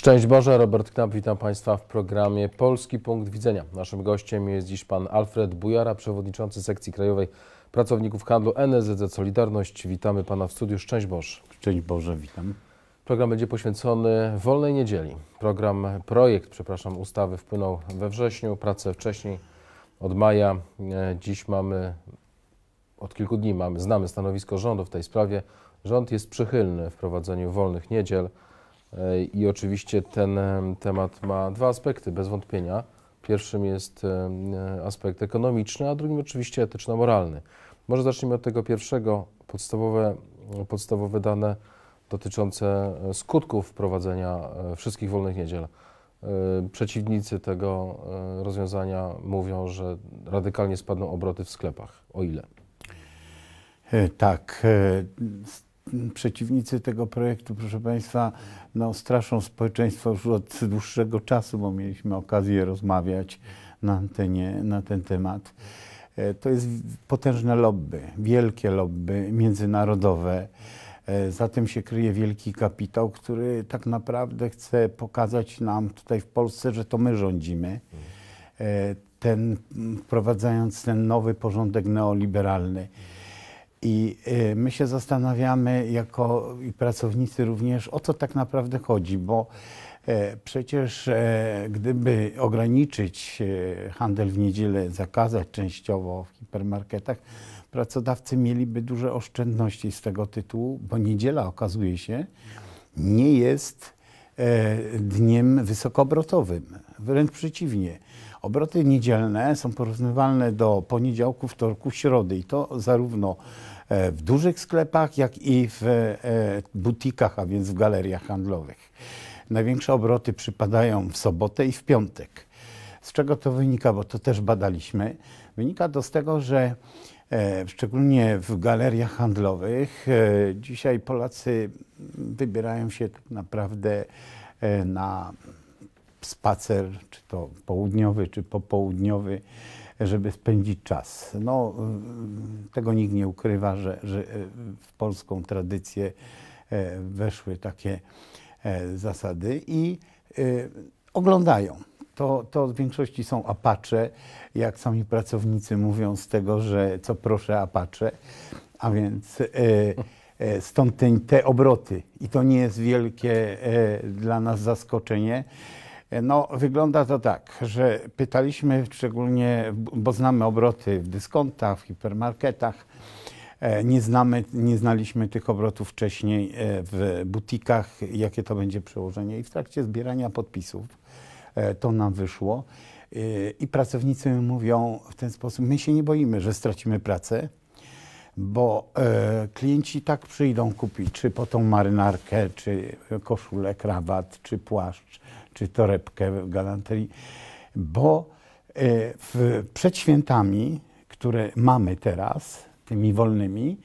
Szczęść Boże, Robert Knap, witam Państwa w programie Polski Punkt Widzenia. Naszym gościem jest dziś pan Alfred Bujara, przewodniczący sekcji krajowej pracowników handlu NZZ Solidarność. Witamy Pana w studiu. Szczęść Boże. Szczęść Boże, witam. Program będzie poświęcony wolnej niedzieli. Program, projekt, przepraszam, ustawy wpłynął we wrześniu, pracę wcześniej, od maja. E, dziś mamy, od kilku dni mamy, znamy stanowisko rządu w tej sprawie. Rząd jest przychylny w prowadzeniu wolnych niedziel. E, I oczywiście ten temat ma dwa aspekty, bez wątpienia. Pierwszym jest e, aspekt ekonomiczny, a drugim oczywiście etyczno-moralny. Może zacznijmy od tego pierwszego. Podstawowe, e, podstawowe dane dotyczące skutków wprowadzenia wszystkich wolnych niedziel. Przeciwnicy tego rozwiązania mówią, że radykalnie spadną obroty w sklepach. O ile? Tak przeciwnicy tego projektu, proszę Państwa, no, straszą społeczeństwo już od dłuższego czasu, bo mieliśmy okazję rozmawiać na antenie na ten temat. E, to jest potężne lobby, wielkie lobby międzynarodowe. E, za tym się kryje wielki kapitał, który tak naprawdę chce pokazać nam tutaj w Polsce, że to my rządzimy. E, ten, wprowadzając ten nowy porządek neoliberalny. I y, my się zastanawiamy, jako i pracownicy również, o co tak naprawdę chodzi, bo e, przecież e, gdyby ograniczyć e, handel w niedzielę, zakazać częściowo w hipermarketach, pracodawcy mieliby duże oszczędności z tego tytułu, bo niedziela okazuje się nie jest dniem wysokoobrotowym. Wręcz przeciwnie. Obroty niedzielne są porównywalne do poniedziałku, wtorku, środy i to zarówno E, w dużych sklepach, jak i w e, butikach, a więc w galeriach handlowych. Największe obroty przypadają w sobotę i w piątek. Z czego to wynika, bo to też badaliśmy? Wynika to z tego, że e, szczególnie w galeriach handlowych dzisiaj Polacy wybierają się tak naprawdę na spacer, czy to południowy, czy popołudniowy żeby spędzić czas. No, tego nikt nie ukrywa, że, że e, w polską tradycję e, weszły takie e, zasady i oglądają. To, to w większości są apacze, jak sami pracownicy mówią z tego, że co proszę apacze, a więc stąd te, te obroty. I to nie jest wielkie dla nas zaskoczenie. No, wygląda to tak, że pytaliśmy szczególnie, bo znamy obroty w dyskontach, w hipermarketach, e, nie, znamy, nie znaliśmy tych obrotów wcześniej e, w butikach, jakie to będzie przełożenie. I w trakcie zbierania podpisów e, to nam wyszło. I pracownicy mówią w ten sposób: My się nie boimy, że stracimy pracę, bo klienci tak przyjdą kupić, czy po tą marynarkę, czy koszulę, krawat, czy płaszcz czy torebkę w galanterii, bo e, w, przed świętami, które mamy teraz, tymi wolnymi,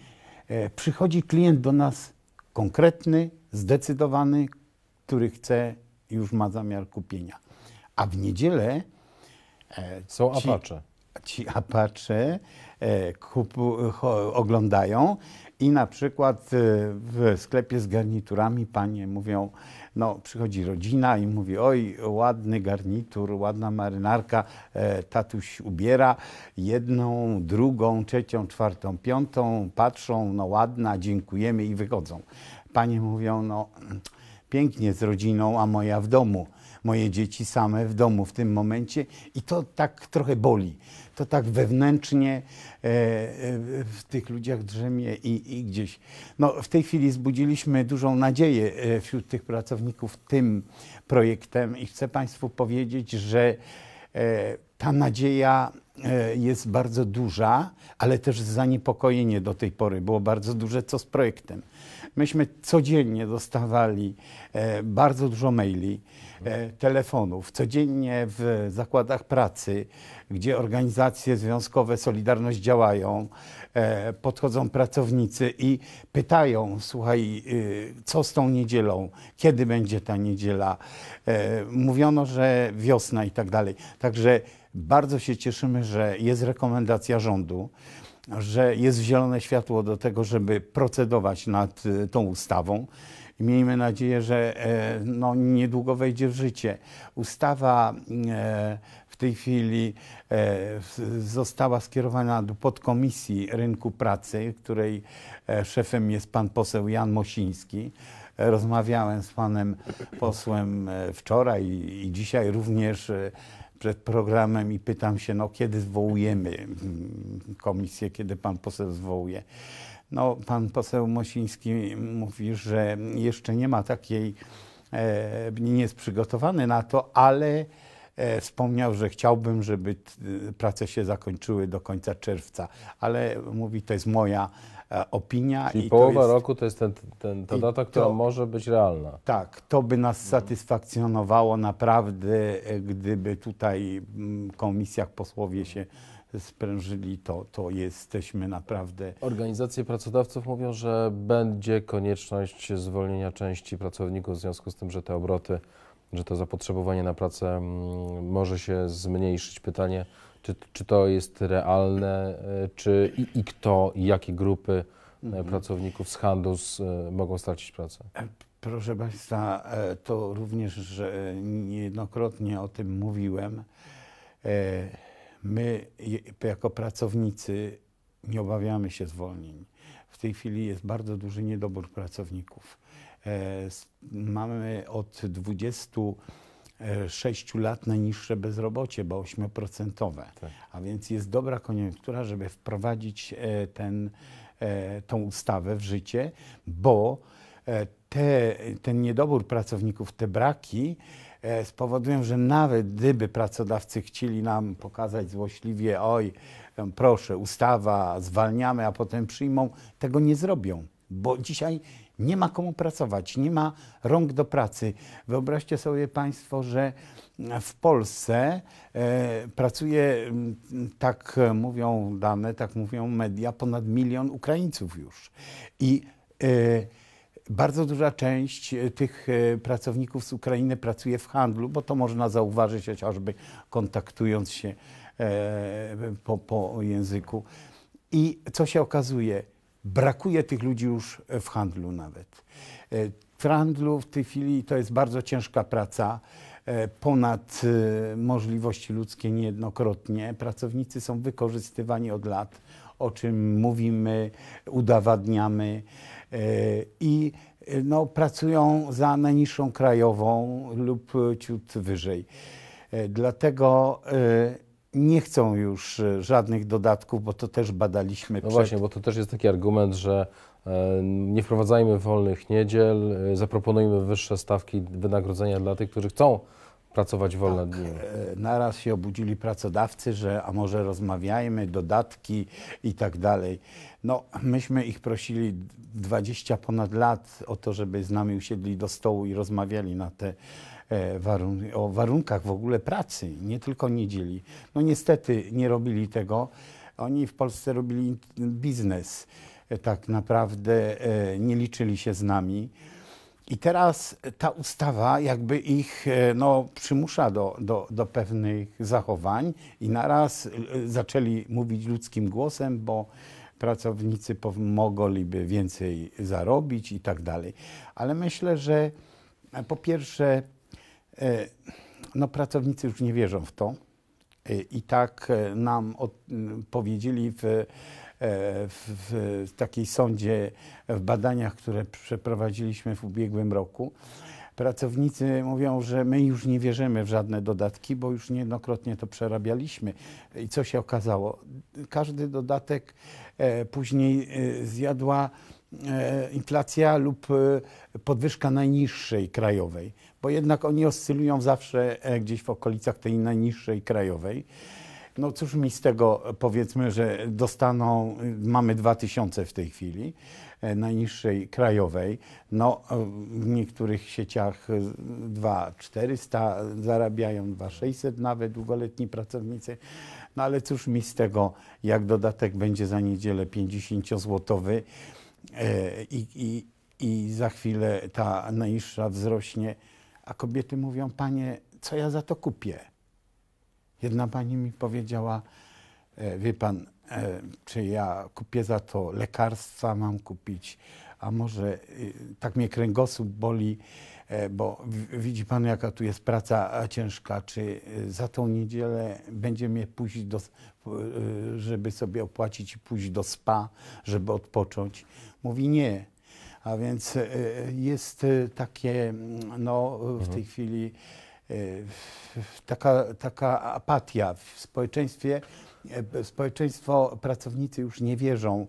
e, przychodzi klient do nas konkretny, zdecydowany, który chce, już ma zamiar kupienia. A w niedzielę e, są ci, ci Apache e, kupu, oglądają i na przykład e, w sklepie z garniturami panie mówią, no przychodzi rodzina i mówi, oj ładny garnitur, ładna marynarka, e, tatuś ubiera jedną, drugą, trzecią, czwartą, piątą, patrzą, no ładna, dziękujemy i wychodzą. Panie mówią, no pięknie z rodziną, a moja w domu moje dzieci same w domu w tym momencie i to tak trochę boli, to tak wewnętrznie e, e, w tych ludziach drzemie i, i gdzieś. No, w tej chwili zbudziliśmy dużą nadzieję e, wśród tych pracowników tym projektem i chcę Państwu powiedzieć, że ta nadzieja jest bardzo duża, ale też zaniepokojenie do tej pory było bardzo duże, co z projektem. Myśmy codziennie dostawali e, bardzo dużo maili, e, telefonów. Codziennie w zakładach pracy, gdzie organizacje związkowe Solidarność działają, e, podchodzą pracownicy i pytają: Słuchaj, y, co z tą niedzielą? Kiedy będzie ta niedziela? Mówiono, że wiosna i tak dalej. Także bardzo się cieszymy, że jest rekomendacja rządu że jest zielone światło do tego, żeby procedować nad y, tą ustawą. Miejmy nadzieję, że e, no, niedługo wejdzie w życie. Ustawa mm, e, w tej chwili e, została skierowana do podkomisji rynku pracy, której szefem jest pan poseł Jan Mosiński rozmawiałem z panem posłem wczoraj i dzisiaj również przed programem i pytam się, no kiedy zwołujemy mm, komisję, kiedy pan poseł zwołuje. No, pan poseł Mosiński mówi, że jeszcze nie ma takiej, e, nie jest przygotowany na to, ale e, wspomniał, że chciałbym, żeby prace się zakończyły do końca czerwca, ale mówi, to jest moja E, opinia. Czyli i połowa jest, roku to jest ten, ten, ta data, która to, może być realna. Tak, to by nas satysfakcjonowało naprawdę, e, gdyby tutaj mm, komisjach posłowie się sprężyli, to, to jesteśmy naprawdę. Organizacje pracodawców mówią, że będzie konieczność zwolnienia części pracowników w związku z tym, że te obroty że to zapotrzebowanie na pracę mm, może się zmniejszyć. Pytanie, czy, czy to jest realne, e, czy i, i kto, i jakie grupy e, mhm. pracowników z handlu z, e, mogą stracić pracę? Proszę Państwa, to również niejednokrotnie o tym mówiłem. My, jako pracownicy, nie obawiamy się zwolnień. W tej chwili jest bardzo duży niedobór pracowników. E, mamy od 26 e, lat najniższe bezrobocie, bo 8%. Tak. A więc jest dobra koniunktura, żeby wprowadzić e, ten, tą ustawę w życie, bo te, ten niedobór pracowników, te braki spowodują, że nawet gdyby pracodawcy chcieli nam pokazać złośliwie, oj, proszę, ustawa, zwalniamy, a potem przyjmą, tego nie zrobią, bo dzisiaj nie ma komu pracować, nie ma rąk do pracy. Wyobraźcie sobie Państwo, że w Polsce e, pracuje, tak mówią dane, tak mówią media, ponad milion Ukraińców już. I e, bardzo duża część e, tych e, pracowników z Ukrainy pracuje w handlu, bo to można zauważyć chociażby kontaktując się e, po, po języku. I co się okazuje? Brakuje tych ludzi już e, w handlu nawet. W e, handlu w tej chwili to jest bardzo ciężka praca e, ponad możliwości ludzkie niejednokrotnie. Pracownicy są wykorzystywani od lat, o czym mówimy, udowadniamy i no, pracują za najniższą krajową lub ciut wyżej. Dlatego nie chcą już e, żadnych dodatków, bo to też badaliśmy. No przed... właśnie, bo to też jest taki argument, że e, nie wprowadzajmy wolnych niedziel, e, zaproponujmy wyższe stawki wynagrodzenia dla tych, którzy chcą pracować wolne tak, dni. Naraz się obudzili pracodawcy, że a może rozmawiajmy, dodatki i tak dalej. No, myśmy ich prosili 20 ponad lat o to, żeby z nami usiedli do stołu i rozmawiali na te E, warun o warunkach w ogóle pracy, nie tylko niedzieli. No niestety nie robili tego. Oni w Polsce robili biznes. E, tak naprawdę e, nie liczyli się z nami. I teraz ta ustawa jakby ich no, przymusza do, do, do pewnych zachowań i naraz zaczęli mówić ludzkim głosem, bo pracownicy mogliby więcej zarobić i tak dalej. Ale myślę, że po pierwsze E, no, pracownicy już nie wierzą w to. E, I tak e, nam od, powiedzieli w, w, w takiej sądzie, w badaniach, które przeprowadziliśmy w ubiegłym roku. Pracownicy mówią, że my już nie wierzymy w żadne dodatki, bo już niejednokrotnie to przerabialiśmy. I co się okazało? Każdy dodatek później zjadła E, inflacja lub e, podwyżka najniższej krajowej, bo jednak oni oscylują zawsze e, gdzieś w okolicach tej najniższej krajowej. No cóż mi z tego powiedzmy, że dostaną, y, mamy 2000 w tej chwili najniższej krajowej. No, w niektórych sieciach 2400 y, zarabiają, 2600 nawet długoletni pracownicy. No ale cóż mi z tego, jak dodatek będzie za niedzielę 50-złotowy. E, i, i, i za chwilę ta najniższa wzrośnie, a kobiety mówią, panie, co ja za to kupię? Jedna pani mi powiedziała, e, wie pan, e, czy ja kupię za to lekarstwa, mam kupić, a może y, tak mnie kręgosłup boli, bo widzi pan, jaka tu jest praca ciężka, czy y, za tą niedzielę będzie mnie pójść do Y, żeby sobie opłacić i pójść do spa, żeby odpocząć. Mówi nie. A więc y, jest y, takie, mm, no w mhm. tej chwili taka, taka apatia w społeczeństwie. Społeczeństwo, pracownicy już nie wierzą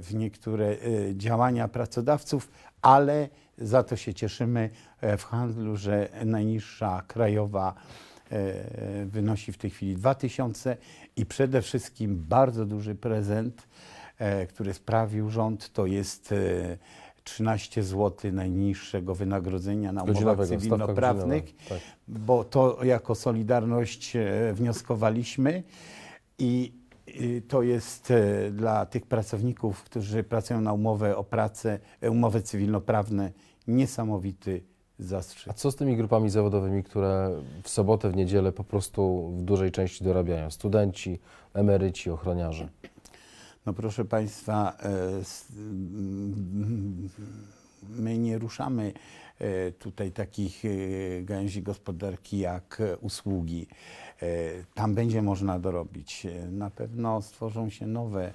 w niektóre działania pracodawców, ale za to się cieszymy w handlu, że najniższa krajowa E, wynosi w tej chwili 2000 i przede wszystkim bardzo duży prezent, e, który sprawił rząd, to jest 13 e, zł najniższego wynagrodzenia na umowach cywilnoprawnych, tak. bo to jako Solidarność wnioskowaliśmy i to jest dla tych pracowników, którzy pracują na umowę o pracę, umowę cywilnoprawne, niesamowity zastrzyk. A co z tymi grupami zawodowymi, które w sobotę, w niedzielę po prostu w dużej części dorabiają? Studenci, emeryci, ochroniarze? No proszę Państwa, e, mm, my nie ruszamy e, tutaj takich e, gęzi gospodarki jak usługi. Tam będzie można dorobić. Na pewno stworzą się nowe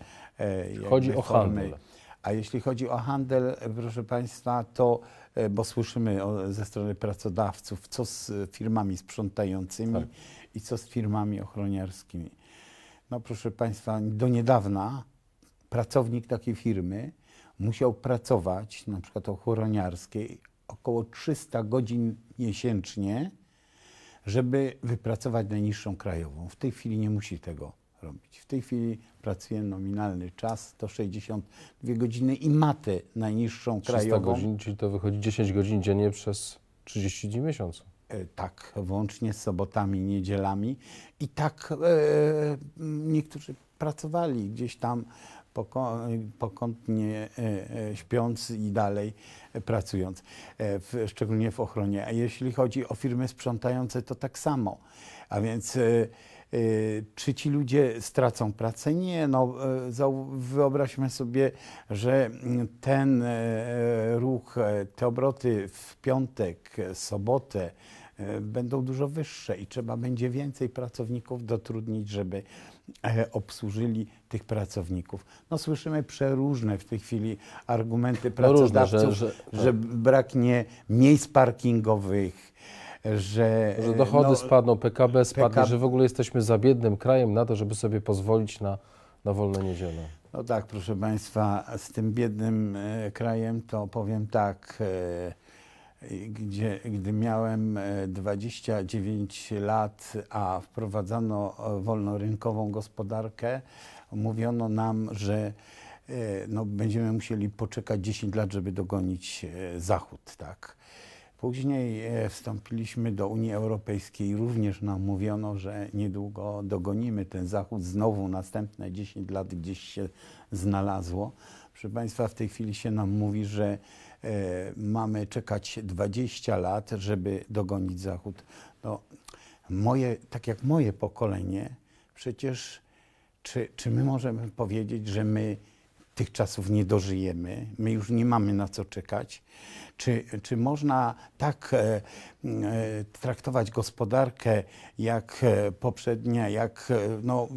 Chodzi o formy. handel. A jeśli chodzi o handel, proszę Państwa, to E, bo słyszymy o, ze strony pracodawców, co z firmami sprzątającymi tak. i co z firmami ochroniarskimi. No proszę Państwa, do niedawna pracownik takiej firmy musiał pracować, na przykład ochroniarskiej, około 300 godzin miesięcznie, żeby wypracować najniższą krajową. W tej chwili nie musi tego robić. W tej chwili pracuje nominalny czas 162 godziny i matę najniższą krajową. 300 godzin, czyli to wychodzi 10 godzin dziennie przez 30 dni miesiąca? E, tak, włącznie z sobotami, niedzielami. I tak e, niektórzy pracowali gdzieś tam pokątnie e, e, śpiąc i dalej pracując, szczególnie w ochronie. A jeśli chodzi o firmy sprzątające, to tak samo. A więc Y, czy ci ludzie stracą pracę? Nie. No, y, wyobraźmy sobie, że mm, ten e, e, ruch, e, te obroty w piątek, sobotę będą dużo wyższe i trzeba będzie więcej pracowników dotrudnić, żeby obsłużyli tych pracowników. No słyszymy przeróżne w tej chwili argumenty pracodawców, no różne, że, że, że, braknie miejsc parkingowych, że... Że dochody no, spadną, PKB spadnie, PKB... że w ogóle jesteśmy za biednym krajem na to, żeby sobie pozwolić na, na wolne niedzielę. No tak, proszę Państwa, z tym biednym e, krajem to powiem tak, e, gdzie, gdy miałem 29 e, lat, a wprowadzano wolnorynkową gospodarkę, mówiono nam, że no, będziemy musieli poczekać 10 lat, żeby dogonić Zachód, tak. Później e, wstąpiliśmy do Unii Europejskiej. Również nam mówiono, że niedługo dogonimy ten Zachód. Znowu następne 10 lat gdzieś się znalazło. Proszę Państwa, w tej chwili się nam mówi, że e, mamy czekać 20 lat, żeby dogonić Zachód. No, moje, tak jak moje pokolenie, przecież czy, czy my możemy powiedzieć, że my tych czasów nie dożyjemy, my już nie mamy na co czekać. Czy, czy można tak e, e traktować gospodarkę jak e, poprzednia, jak e, no,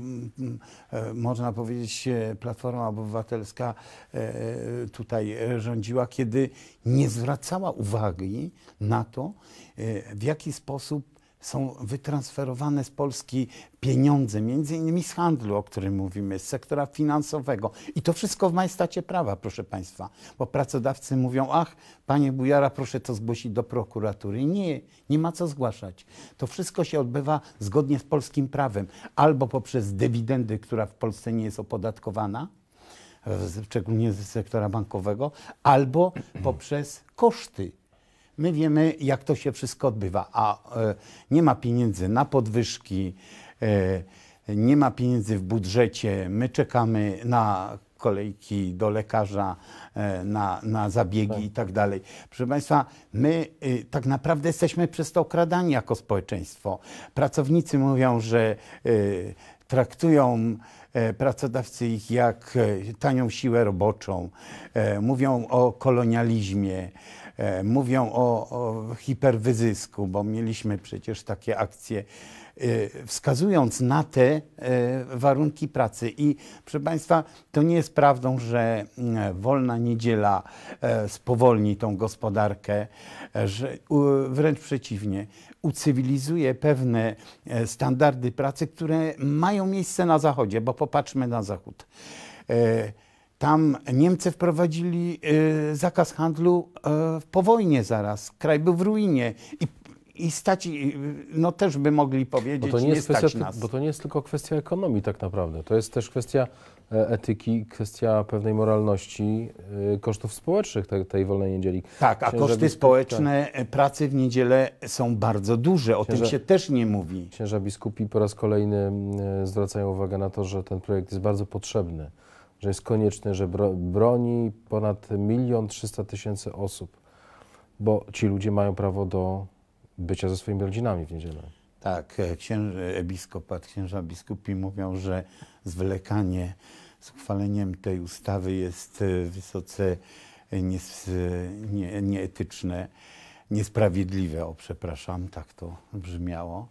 można powiedzieć Platforma Obywatelska tutaj rządziła, kiedy nie zwracała uwagi na to, w jaki sposób są wytransferowane z Polski pieniądze, między innymi z handlu, o którym mówimy, z sektora finansowego. I to wszystko w majestacie prawa, proszę Państwa, bo pracodawcy mówią, ach, panie Bujara, proszę to zgłosić do prokuratury. Nie, nie ma co zgłaszać. To wszystko się odbywa zgodnie z polskim prawem, albo poprzez dywidendy, która w Polsce nie jest opodatkowana, szczególnie z sektora bankowego, albo poprzez koszty My wiemy, jak to się wszystko odbywa, a e, nie ma pieniędzy na podwyżki, e, nie ma pieniędzy w budżecie. My czekamy na kolejki do lekarza, e, na, na zabiegi tak. i tak dalej. Proszę Państwa, my tak naprawdę jesteśmy przez to okradani jako społeczeństwo. Pracownicy mówią, że traktują pracodawcy ich jak tanią siłę roboczą, mówią o kolonializmie, E, mówią o, o hiperwyzysku, bo mieliśmy przecież takie akcje, e, wskazując na te e, warunki pracy. I proszę Państwa, to nie jest prawdą, że mm, wolna niedziela spowolni tą gospodarkę, że wręcz przeciwnie, ucywilizuje pewne standardy pracy, które mają miejsce na Zachodzie, bo popatrzmy na Zachód. Tam Niemcy wprowadzili y, zakaz handlu y, po wojnie zaraz. Kraj był w ruinie i i stać, y, no też by mogli powiedzieć, bo to nie, jest nie kwestia, nas. Bo to nie jest tylko kwestia ekonomii tak naprawdę, to jest też kwestia e, etyki, kwestia pewnej moralności, e, kosztów społecznych tej, tej wolnej niedzieli. Tak, a koszty biskup... społeczne tak. e, pracy w niedzielę są bardzo duże, o Księża... tym się też nie mówi. Księża biskupi po raz kolejny mm, zwracają uwagę na to, że ten projekt jest bardzo potrzebny że jest konieczne, że broni ponad milion trzysta tysięcy osób, bo ci ludzie mają prawo do bycia ze swoimi rodzinami w niedzielę. Tak, e, księż, episkopat, księża biskupi mówią, że zwlekanie z uchwaleniem tej ustawy jest e, wysoce e, nie, nieetyczne, niesprawiedliwe, o przepraszam, tak to brzmiało.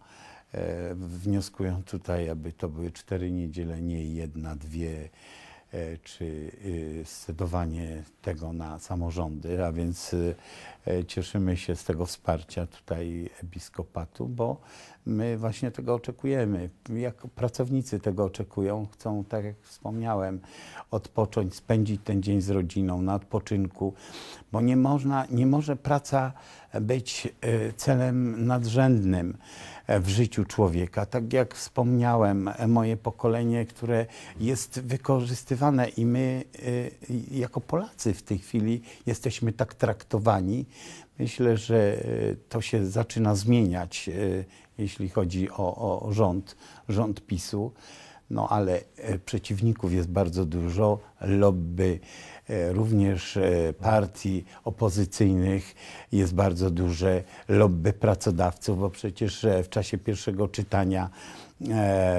E, wnioskują tutaj, aby to były cztery niedziele, nie jedna, dwie E, czy y, scedowanie tego na samorządy, a więc y, e, cieszymy się z tego wsparcia tutaj episkopatu, bo My właśnie tego oczekujemy. Jako pracownicy tego oczekują. Chcą, tak jak wspomniałem, odpocząć, spędzić ten dzień z rodziną na odpoczynku, bo nie, można, nie może praca być y, celem nadrzędnym e, w życiu człowieka. Tak jak wspomniałem, e, moje pokolenie, które jest wykorzystywane i my y, jako Polacy w tej chwili jesteśmy tak traktowani. Myślę, że y, to się zaczyna zmieniać jeśli chodzi o, o rząd, rząd PiSu. No ale e, przeciwników jest bardzo dużo, lobby e, również e, partii opozycyjnych jest bardzo duże, lobby pracodawców, bo przecież w czasie pierwszego czytania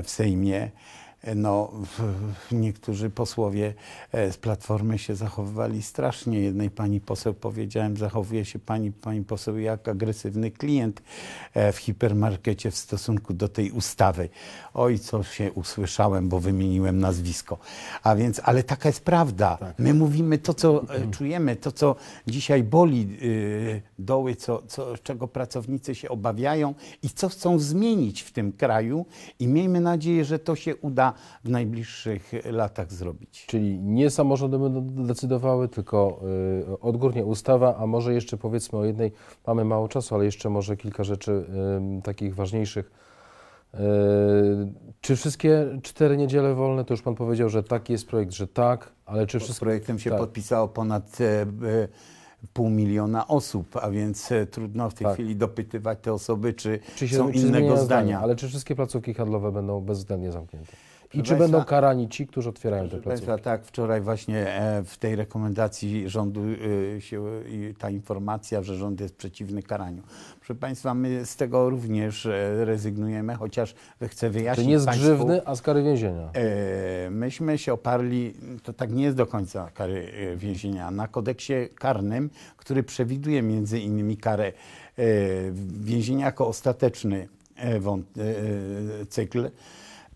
w Sejmie no, niektórzy posłowie e, z Platformy się zachowywali strasznie. Jednej pani poseł powiedziałem, zachowuje się pani, pani poseł jak agresywny klient e, w hipermarkecie w stosunku do tej ustawy. Oj, co się usłyszałem, bo wymieniłem nazwisko. A więc, ale taka jest prawda. Tak. My mówimy to, co e, czujemy, to, co dzisiaj boli yy, doły, co, co, czego pracownicy się obawiają i co chcą zmienić w tym kraju i miejmy nadzieję, że to się uda w najbliższych latach zrobić. Czyli nie samorządy będą decydowały, tylko y, odgórnie ustawa, a może jeszcze powiedzmy o jednej, mamy mało czasu, ale jeszcze może kilka rzeczy y, takich ważniejszych. Y, czy wszystkie cztery niedziele wolne, to już Pan powiedział, że tak jest projekt, że tak, ale czy wszystkie... projektem się tak. podpisało ponad e, e, pół miliona osób, a więc e, trudno w tej tak. chwili dopytywać te osoby, czy, czy się, są czy innego zdania. zdania. Ale czy wszystkie placówki handlowe będą bezwzględnie zamknięte? I czy będą karani ci, którzy otwierają te placówki? Państwa, tak, wczoraj właśnie e, w tej rekomendacji rządu e, się, ta informacja, że rząd jest przeciwny karaniu. Proszę Państwa, my z tego również e, rezygnujemy, chociaż chcę wyjaśnić Czy nie z grzywny, a z kary więzienia? Myśmy się oparli, to tak nie jest do końca kary więzienia, na kodeksie karnym, który przewiduje między innymi karę więzienia jako ostateczny cykl.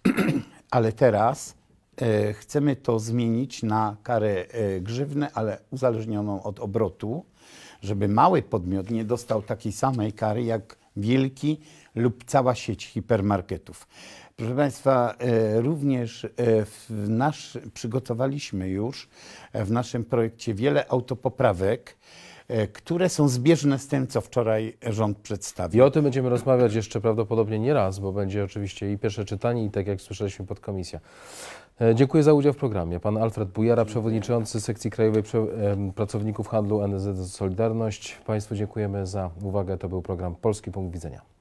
ale teraz e, chcemy to zmienić na karę e, ale uzależnioną od obrotu, żeby mały podmiot nie dostał takiej samej kary jak wielki lub cała sieć hipermarketów. Proszę Państwa, e, również e, w nasz, przygotowaliśmy już w naszym projekcie wiele autopoprawek, E, które są zbieżne z tym, co wczoraj rząd przedstawił. I o tym będziemy rozmawiać jeszcze prawdopodobnie nie raz, bo będzie oczywiście i pierwsze czytanie, i tak jak słyszeliśmy, podkomisja. E, dziękuję za udział w programie. Pan Alfred Bujara, przewodniczący sekcji Krajowej Pracowników Handlu NZ Solidarność. Państwu dziękujemy za uwagę. To był program Polski Punkt Widzenia.